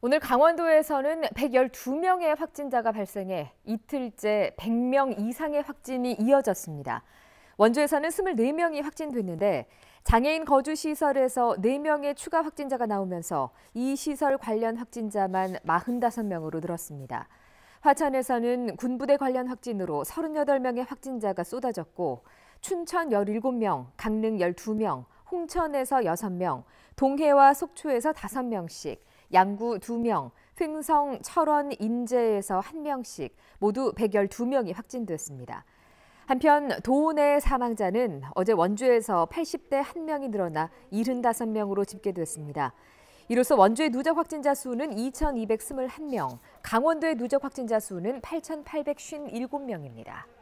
오늘 강원도에서는 112명의 확진자가 발생해 이틀째 100명 이상의 확진이 이어졌습니다. 원주에서는 24명이 확진됐는데 장애인 거주 시설에서 4명의 추가 확진자가 나오면서 이 시설 관련 확진자만 45명으로 늘었습니다. 화천에서는 군부대 관련 확진으로 38명의 확진자가 쏟아졌고 춘천 17명, 강릉 12명, 홍천에서 6명, 동해와 속초에서 5명씩, 양구 2명, 횡성, 철원, 인제에서 1명씩 모두 112명이 확진됐습니다. 한편 도내 사망자는 어제 원주에서 80대 1명이 늘어나 75명으로 집계됐습니다. 이로써 원주의 누적 확진자 수는 2,221명, 강원도의 누적 확진자 수는 8,857명입니다.